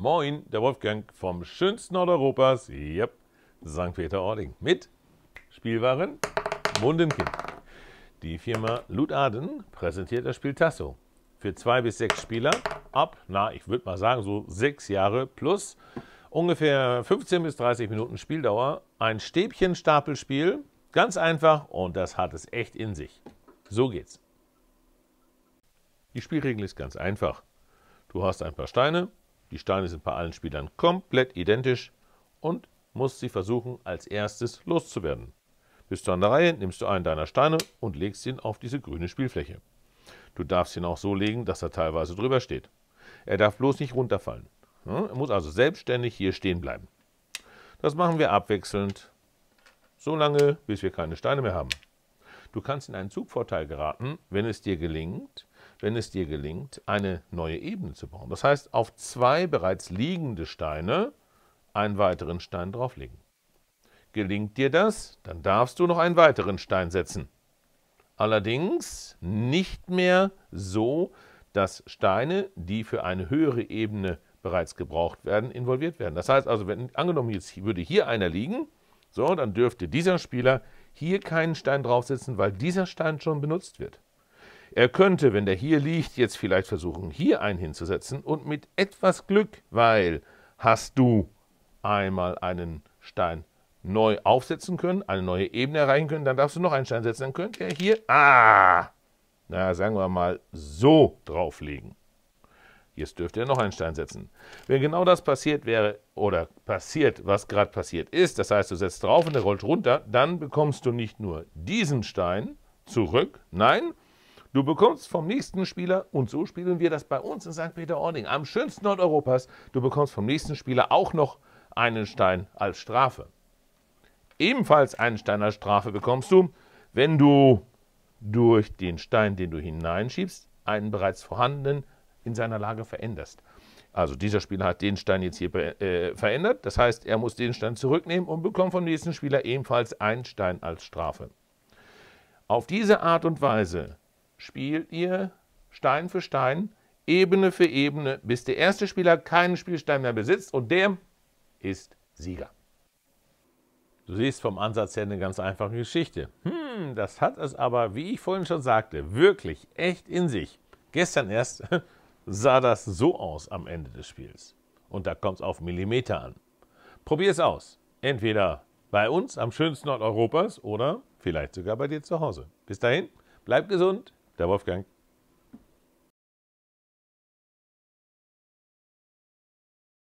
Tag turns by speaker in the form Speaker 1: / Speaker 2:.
Speaker 1: Moin, der Wolfgang vom schönsten Nordeuropas, yep, St. Peter-Ording, mit Spielwaren Mundenkind. Die Firma Lutaden präsentiert das Spiel Tasso. Für zwei bis sechs Spieler ab, na, ich würde mal sagen, so sechs Jahre plus ungefähr 15 bis 30 Minuten Spieldauer. Ein Stäbchenstapelspiel, ganz einfach und das hat es echt in sich. So geht's. Die Spielregel ist ganz einfach. Du hast ein paar Steine, die Steine sind bei allen Spielern komplett identisch und musst sie versuchen, als erstes loszuwerden. Bist du an der Reihe, nimmst du einen deiner Steine und legst ihn auf diese grüne Spielfläche. Du darfst ihn auch so legen, dass er teilweise drüber steht. Er darf bloß nicht runterfallen. Hm? Er muss also selbstständig hier stehen bleiben. Das machen wir abwechselnd, so lange, bis wir keine Steine mehr haben. Du kannst in einen Zugvorteil geraten, wenn es dir gelingt, wenn es dir gelingt, eine neue Ebene zu bauen. Das heißt, auf zwei bereits liegende Steine einen weiteren Stein drauflegen. Gelingt dir das, dann darfst du noch einen weiteren Stein setzen. Allerdings nicht mehr so, dass Steine, die für eine höhere Ebene bereits gebraucht werden, involviert werden. Das heißt also, wenn angenommen jetzt würde hier einer liegen, so, dann dürfte dieser Spieler hier keinen Stein draufsetzen, weil dieser Stein schon benutzt wird. Er könnte, wenn der hier liegt, jetzt vielleicht versuchen, hier einen hinzusetzen und mit etwas Glück, weil hast du einmal einen Stein neu aufsetzen können, eine neue Ebene erreichen können, dann darfst du noch einen Stein setzen, dann könnte er hier, ah, na sagen wir mal, so drauflegen. Jetzt dürfte er noch einen Stein setzen. Wenn genau das passiert wäre, oder passiert, was gerade passiert ist, das heißt, du setzt drauf und der rollt runter, dann bekommst du nicht nur diesen Stein zurück, nein, du bekommst vom nächsten Spieler, und so spielen wir das bei uns in St. Peter-Ording, am schönsten Nordeuropas, du bekommst vom nächsten Spieler auch noch einen Stein als Strafe. Ebenfalls einen Stein als Strafe bekommst du, wenn du durch den Stein, den du hineinschiebst, einen bereits vorhandenen in seiner Lage veränderst. Also dieser Spieler hat den Stein jetzt hier äh, verändert. Das heißt, er muss den Stein zurücknehmen und bekommt vom nächsten Spieler ebenfalls einen Stein als Strafe. Auf diese Art und Weise spielt ihr Stein für Stein, Ebene für Ebene, bis der erste Spieler keinen Spielstein mehr besitzt und der ist Sieger. Du siehst vom Ansatz her eine ganz einfache Geschichte. Hm, das hat es aber, wie ich vorhin schon sagte, wirklich echt in sich. Gestern erst sah das so aus am Ende des Spiels. Und da kommt es auf Millimeter an. Probier es aus. Entweder bei uns am schönsten Europas oder vielleicht sogar bei dir zu Hause. Bis dahin, bleib gesund, der Wolfgang.